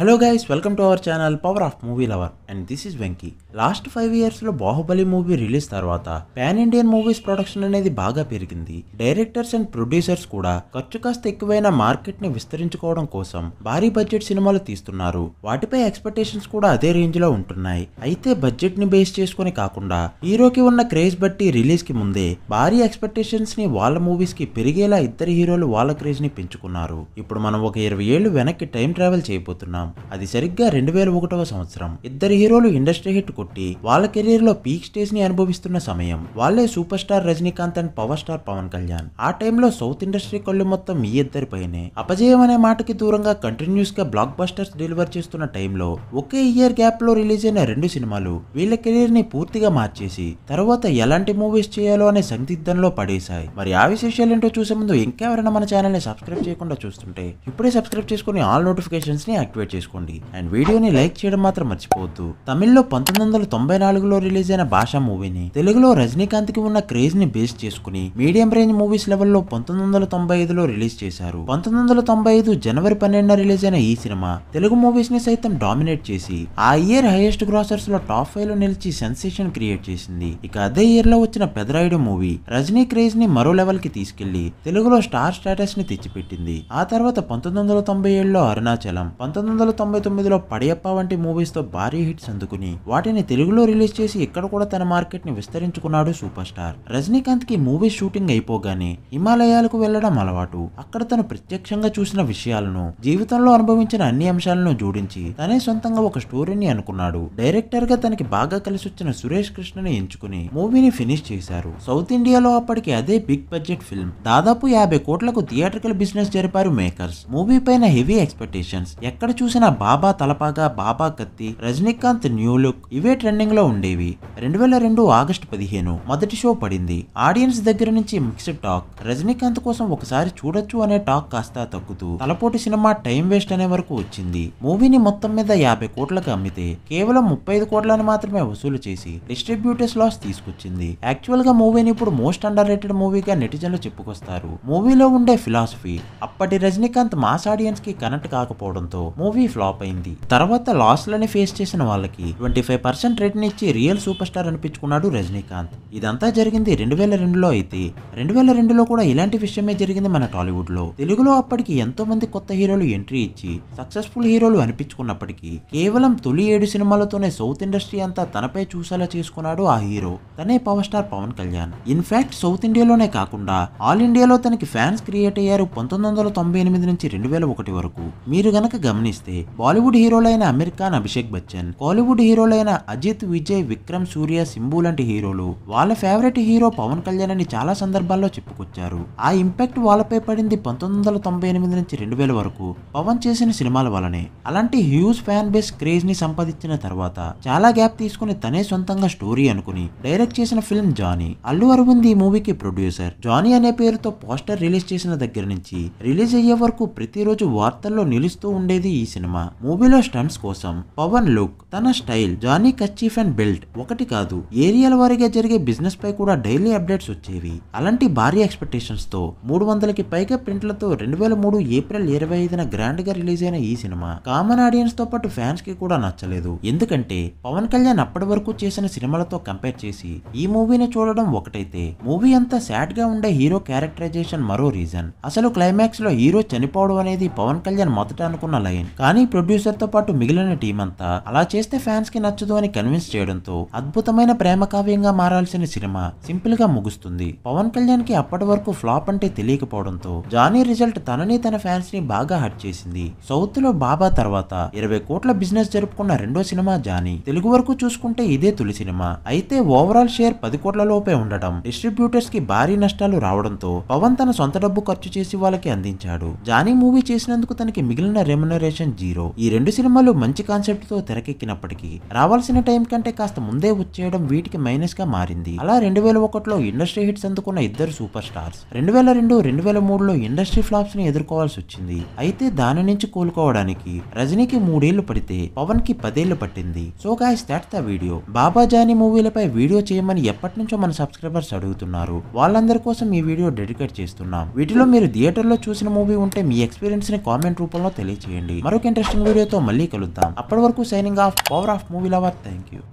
hello guys welcome to our channel power of movie lover and this is Venky last five years లో Baahubali movie release తర్వాత pan Indian movies production అనేది బాగా పెరిగింది directors and producers కూడా ఖర్చు కాస్త ఎక్కువైన మార్కెట్ ని విస్తరించుకోవడం కోసం భారీ బడ్జెట్ సినిమాలు తీస్తున్నారు వాటిపై ఎక్స్పెక్టేషన్స్ కూడా అదే రేంజ్ లో ఉంటున్నాయి అయితే బడ్జెట్ ని బేస్ చేసుకుని కాకుండా హీరోకి ఉన్న క్రేజ్ బట్టి రిలీజ్ కి ముందే భారీ ఎక్స్పెక్టేషన్స్ ని వాళ్ళ మూవీస్ కి పెరిగేలా ఇద్దరు హీరోలు వాళ్ళ క్రేజ్ ని పెంచుకున్నారు ఇప్పుడు మనం ఒక ఇరవై ఏళ్ళు వెనక్కి టైం ట్రావెల్ చేయబోతున్నాం అది సరిగ్గా రెండు వేల ఒకటవ సంవత్సరం ఇద్దరు హీరోలు ఇండస్ట్రీ హిట్ కొట్టి వాళ్ళ కెరీర్ లో పీక్ స్టేజ్ ని అనుభవిస్తున్న సమయం వాళ్ళే super star Rajinikanth and power star Pawan Kalyan ఆ టైంలో సౌత్ ఇండస్ట్రీ కళ్ళు మొత్తం ఈ ఇద్దరిపైనే అపజయం అనే మాటకి దూరంగా కంటిన్యూస్ గా బ్లాక్ బస్టర్స్ డెలివర్ చేస్తున్న టైంలో ఒకే ఇయర్ గ్యాప్ లో రిలీజ్ అయిన రెండు సినిమాలు వీళ్ళ కెరీర్ ని పూర్తిగా మార్చేసి తర్వాత ఎలాంటి మూవీస్ చేయాలో అనే సందిగ్ధంలో పడేశాయి మరి ఆ విశేషాలు ఏంటో చూసే ముందు ఇంకెవరైనా మన ఛానల్ ని సబ్స్క్రైబ్ చేయకుండా చూస్తుంటే ఇప్పుడే సబ్స్క్రైబ్ చేసుకుని ఆల్ నోటిఫికేషన్స్ ని యాక్టివేట్ చేసుకోండి అండ్ వీడియోని లైక్ చేయడం మాత్రం మర్చిపోవద్దు తమిళ్లో పంతొమ్మిది వందల తొంభై నాలుగులో రిలీజ్ అయిన భాషా మూవీని తెలుగులో రజనీకాంత్ కి ఉన్న క్రేజ్ ని బేస్ చేసుకుని మీడియం రేంజ్ మూవీస్ లెవెల్లో పంతొమ్మిది వందల తొంభై ఐదులో రిలీజ్ చేశారు పంతొమ్మిది వందల తొంభై ఐదు జనవరి పన్నెండున రిలీజ్ అయిన ఈ సినిమా తెలుగు మూవీస్ ని సైతం డామినేట్ చేసి ఆ ఇయర్ హైయెస్ట్ గ్రాసర్స్ లో టాప్ ఫైవ్ లో నిలిచి సెన్సేషన్ క్రియేట్ చేసింది ఇక అదే ఇయర్ లో వచ్చిన పెదరాయుడు మూవీ రజనీ క్రేజ్ ని మరో లెవెల్ కి తీసుకెళ్లి తెలుగులో స్టార్ స్టేటస్ ని తెచ్చిపెట్టింది ఆ తర్వాత పంతొమ్మిది వందల తొంభై ఏడులో అరుణాచలం పంతొమ్మిది వందల వందల తొంభై తొమ్మిదిలో పడియప్ప వంటి మూవీస్తో భారీ హిట్స్ అందుకుని వాటిని తెలుగులో రిలీజ్ చేసి ఇక్కడ కూడా తన మార్కెట్ ని విస్తరించుకున్నాడు సూపర్ స్టార్ కి మూవీ షూటింగ్ అయిపోగానే హిమాలయాలకు వెళ్లడం అలవాటు అక్కడ తను ప్రత్యక్షంగా చూసిన విషయాలను జీవితంలో అనుభవించిన అన్ని అంశాలను జోడించి తనే సొంతంగా ఒక స్టోరీని అనుకున్నాడు డైరెక్టర్ గా తనకి బాగా కలిసి వచ్చిన సురేష్ కృష్ణని ఎంచుకుని మూవీని ఫినిష్ చేశారు సౌత్ ఇండియాలో అప్పటికి అదే బిగ్ బడ్జెట్ ఫిల్మ్ దాదాపు యాభై కోట్లకు థియేటర్కల్ బిజినెస్ జరిపారు మేకర్స్ మూవీ పైన హెవీ ఎక్స్పెక్టేషన్స్ ఎక్కడ చూసిన వచ్చిన బాబా తలపాగా బాబా కత్తి రజనీకాంత్ న్యూ లుక్ ఇవే ట్రెండింగ్ లో ఉండేవి రెండు వేల రెండు ఆగస్టు పదిహేను మొదటి షో పడింది ఆడియన్స్ దగ్గర నుంచి మిక్స్డ్ టాక్ రజనీకాంత్ కోసం ఒకసారి చూడొచ్చు అనే టాక్ కాస్త తగ్గుతూ తలపోటి సినిమా టైం వేస్ట్ అనే వరకు వచ్చింది మూవీని మొత్తం మీద యాభై కోట్లకు అమ్మితే కేవలం ముప్పై ఐదు కోట్లను మాత్రమే వసూలు చేసి డిస్ట్రిబ్యూటర్స్ లాస్ తీసుకొచ్చింది యాక్చువల్ గా మూవీని ఇప్పుడు మోస్ట్ అండర్ రేటెడ్ మూవీగా నెటిజన్లు చెప్పుకొస్తారు మూవీలో ఉండే ఫిలాసఫీ అప్పటి రజనీకాంత్ మాస్ ఆడియన్స్ కి కనెక్ట్ కాకపోవడంతో మూవీ మూవీ ఫ్లాప్ అయింది తర్వాత లాస్ ఫేస్ చేసిన వాళ్ళకి ట్వంటీ ఫైవ్ పర్సెంట్ రేట్ ఇచ్చి రియల్ సూపర్ స్టార్ అనిపించుకున్నాడు రజనీకాంత్ ఇదంతా జరిగింది రెండు వేల రెండులో అయితే రెండు వేల రెండులో కూడా ఇలాంటి విషయమే జరిగింది మన టాలీవుడ్ లో తెలుగులో అప్పటికి ఎంతో మంది కొత్త హీరోలు ఎంట్రీ ఇచ్చి సక్సెస్ఫుల్ హీరోలు అనిపించుకున్నప్పటికీ కేవలం తొలి ఏడు సినిమాలతోనే సౌత్ ఇండస్ట్రీ అంతా తనపై చూసేలా చేసుకున్నాడు ఆ హీరో తనే power star Pawan Kalyan in fact south ఇండియాలోనే కాకుండా ఆల్ ఇండియాలో తనకి ఫ్యాన్స్ క్రియేట్ అయ్యారు పంతొమ్మిది వందల తొంభై ఎనిమిది నుంచి రెండు వేల ఒకటి వరకు మీరు గనక గమనిస్తే చూస్తే బాలీవుడ్ హీరోలైన అమీర్ ఖాన్ అభిషేక్ బచ్చన్ కాలీవుడ్ హీరోలైన అజిత్ విజయ్ విక్రమ్ సూర్య సింబు లాంటి హీరోలు వాళ్ళ ఫేవరెట్ హీరో పవన్ కళ్యాణ్ అని చాలా సందర్భాల్లో చెప్పుకొచ్చారు ఆ ఇంపాక్ట్ వాళ్ళపై పడింది పంతొమ్మిది వందల తొంభై ఎనిమిది నుంచి రెండు వేల వరకు పవన్ చేసిన సినిమాల వలనే అలాంటి హ్యూజ్ ఫ్యాన్ బేస్ క్రేజ్ ని సంపాదించిన తర్వాత చాలా గ్యాప్ తీసుకుని తనే సొంతంగా స్టోరీ అనుకుని డైరెక్ట్ చేసిన ఫిల్మ్ జానీ అల్లు అరవింద్ ఈ మూవీకి ప్రొడ్యూసర్ జానీ అనే పేరుతో పోస్టర్ రిలీజ్ చేసిన దగ్గర నుంచి రిలీజ్ అయ్యే వరకు ప్రతిరోజు వార్తల్లో నిలుస్తూ ఉండేది ఈ సినిమా మూవీలో స్టంట్స్ కోసం పవన్ లుక్ తన style Johnny kerchief and belt ఒకటి కాదు ఏరియాల వారిగా జరిగే బిజినెస్ పై కూడా డైలీ అప్డేట్స్ వచ్చేవి అలాంటి భారీ ఎక్స్పెక్టేషన్స్ తో మూడు వందలకి పైగా ప్రింట్లతో రెండు వేల మూడు ఏప్రిల్ ఇరవై ఐదున గ్రాండ్ గా రిలీజ్ అయిన ఈ సినిమా కామన్ ఆడియన్స్ తో పాటు ఫ్యాన్స్ కి కూడా నచ్చలేదు ఎందుకంటే పవన్ కళ్యాణ్ అప్పటి వరకు చేసిన సినిమాలతో కంపేర్ చేసి ఈ మూవీని చూడడం ఒకటైతే మూవీ అంతా సాడ్ గా ఉండే హీరో క్యారెక్టరైజేషన్ మరో రీజన్ అసలు క్లైమాక్స్ లో హీరో చనిపోవడం అనేది పవన్ కళ్యాణ్ మొదట అనుకున్న లైన్ కానీ కానీ ప్రొడ్యూసర్ తో పాటు మిగిలిన టీం అంతా అలా చేస్తే ఫ్యాన్స్ కి నచ్చదు అని కన్విన్స్ చేయడంతో అద్భుతమైన ప్రేమ కావ్యంగా మారాల్సిన సినిమా సింపుల్ గా ముగుస్తుంది పవన్ కళ్యాణ్ కి అప్పటి వరకు ఫ్లాప్ అంటే తెలియకపోవడంతో జానీ రిజల్ట్ తనని తన ఫ్యాన్స్ ని బాగా హట్ చేసింది సౌత్ లో బాబా తర్వాత ఇరవై కోట్ల బిజినెస్ జరుపుకున్న రెండో సినిమా జానీ తెలుగు వరకు చూసుకుంటే ఇదే తొలి సినిమా అయితే ఓవరాల్ షేర్ పది కోట్ల లోపే ఉండటం డిస్ట్రిబ్యూటర్స్ కి భారీ నష్టాలు రావడంతో పవన్ తన సొంత డబ్బు ఖర్చు చేసి వాళ్ళకి అందించాడు జానీ మూవీ చేసినందుకు తనకి మిగిలిన రెమ్యునరేషన్ జీరో ఈ రెండు సినిమాలు మంచి కాన్సెప్ట్ తో తెరకెక్కినప్పటికీ రావాల్సిన టైం కంటే కాస్త ముందే వచ్చేయడం వీటికి మైనస్ గా మారింది అలా రెండు వేల ఒకటిలో ఇండస్ట్రీ హిట్స్ అందుకున్న ఇద్దరు సూపర్ స్టార్స్ రెండు వేల రెండు రెండు వేల మూడులో ఇండస్ట్రీ ఫ్లాప్స్ ని ఎదుర్కోవాల్సి వచ్చింది అయితే దాని నుంచి కోలుకోవడానికి రజనీకి మూడేళ్లు పడితే పవన్ కి పదేళ్లు పట్టింది so guys that the video Baba మూవీలపై వీడియో చేయమని ఎప్పటి నుంచో మన సబ్స్క్రైబర్స్ అడుగుతున్నారు వాళ్ళందరి కోసం ఈ వీడియో డెడికేట్ చేస్తున్నాం వీటిలో మీరు థియేటర్లో చూసిన మూవీ ఉంటే మీ ఎక్స్పీరియన్స్ ని కామెంట్ రూపంలో తెలియజేయండి మరొక ఇంకొక ఇంట్రెస్టింగ్ వీడియోతో మళ్ళీ కలుద్దాం అప్పటి వరకు signing off power of movie lover thank you